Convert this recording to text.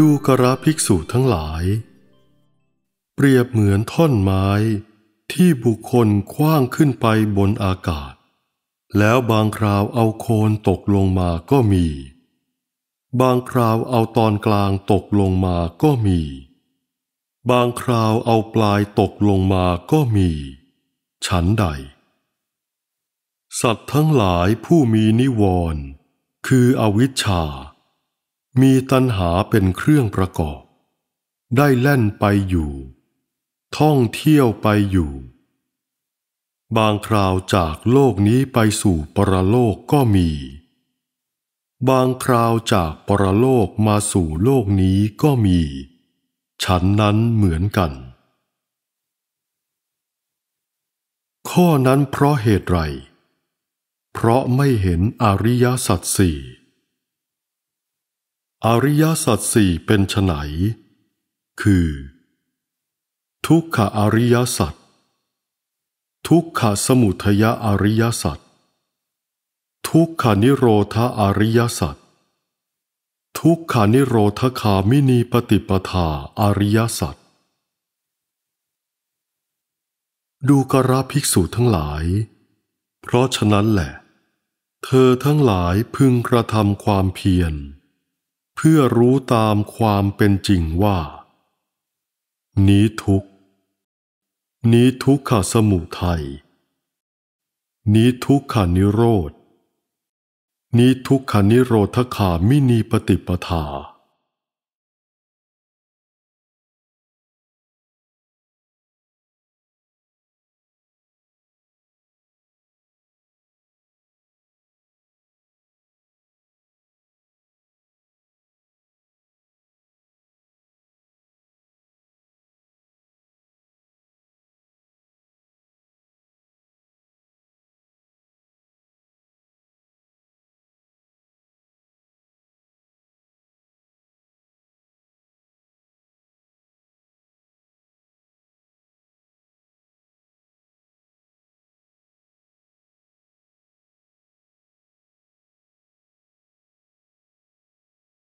ดูกระภิกษุทั้งหลาย เปรียบเหมือนท่อนไม้ที่บุคคลคว้างขึ้นไปบนอากาศ แล้วบางคราวเอาโคนตกลงมาก็มี บางคราวเอาตอนกลางตกลงมาก็มี บางคราวเอาปลายตกลงมาก็มี ฉันใด สัตว์ทั้งหลายผู้มีนิวรณ์คืออวิชชามีตัณหาเป็นเครื่องประกอบ ได้แล่นไปอยู่ ท่องเที่ยวไปอยู่ บางคราวจากโลกนี้ไปสู่ปรโลกก็มี บางคราวจากปรโลกมาสู่โลกนี้ก็มีฉันนั้นเหมือนกัน ข้อนั้นเพราะเหตุไรเพราะไม่เห็นอริยสัจสี่อริยสัจสี่เป็นฉไหนคือ ทุกขอริยสัจทุกขสมุทยอริยสัจทุกขานิโรธาอริยสัจทุกขานิโรธคามินีปฏิปทาอริยสัจดูกราภิกษุทั้งหลาย เพราะฉะนั้นแหละ เธอทั้งหลายพึงกระทำความเพียรพื่อรู้ตามความเป็นจริงว่า นี้ทุกนี้ทุกขสมุทัย นี้ทุกขานิโรธ นี้ทุกขานิโรธคามินีปฏิปทา